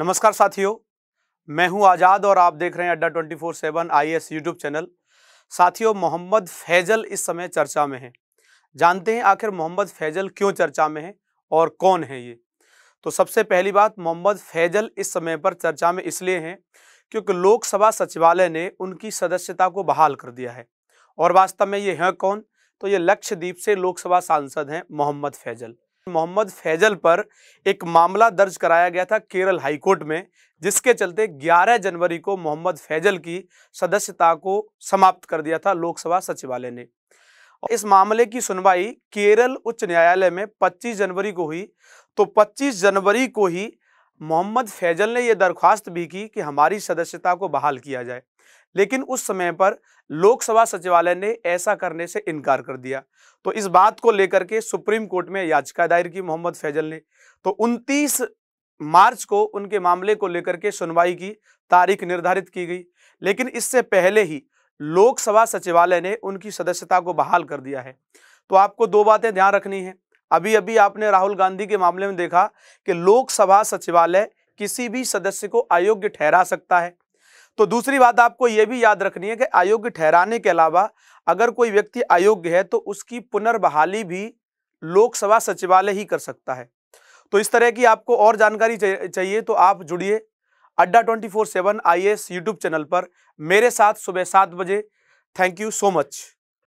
नमस्कार साथियों मैं हूं आज़ाद और आप देख रहे हैं Adda twenty four seven I S YouTube channel साथियों मोहम्मद फैजल इस समय चर्चा में है जानते हैं आखिर मोहम्मद फैजल क्यों चर्चा में है और कौन है ये तो सबसे पहली बात मोहम्मद फैजल इस समय पर चर्चा में इसलिए हैं क्योंकि लोकसभा सचिवालय ने उनकी सदस्यता को बहाल कर दिया है और वास्तव में ये हैं कौन तो ये लक्षद्वीप से लोकसभा सांसद हैं मोहम्मद फैजल मोहम्मद फैजल पर एक मामला दर्ज कराया गया था केरल हाईकोर्ट में जिसके चलते 11 जनवरी को मोहम्मद फैजल की सदस्यता को समाप्त कर दिया था लोकसभा सचिवालय ने इस मामले की सुनवाई केरल उच्च न्यायालय में 25 जनवरी को हुई तो 25 जनवरी को ही मोहम्मद फैजल ने यह दरख्वास्त भी की कि हमारी सदस्यता को बहाल किया जाए लेकिन उस समय पर लोकसभा सचिवालय ने ऐसा करने से इनकार कर दिया तो इस बात को लेकर के सुप्रीम कोर्ट में याचिका दायर की मोहम्मद फैजल ने तो 29 मार्च को उनके मामले को लेकर के सुनवाई की तारीख निर्धारित की गई लेकिन इससे पहले ही लोकसभा सचिवालय ने उनकी सदस्यता को बहाल कर दिया है तो आपको दो बातें ध्यान रखनी है अभी अभी आपने राहुल गांधी के मामले में देखा कि लोकसभा सचिवालय किसी भी सदस्य को अयोग्य ठहरा सकता है तो दूसरी बात आपको यह भी याद रखनी है कि अयोग्य ठहराने के अलावा अगर कोई व्यक्ति अयोग्य है तो उसकी पुनर्बहाली भी लोकसभा सचिवालय ही कर सकता है तो इस तरह की आपको और जानकारी चाहिए तो आप जुड़िए Adda twenty four seven I S YouTube channel पर मेरे साथ सुबह सात बजे थैंक यू सो मच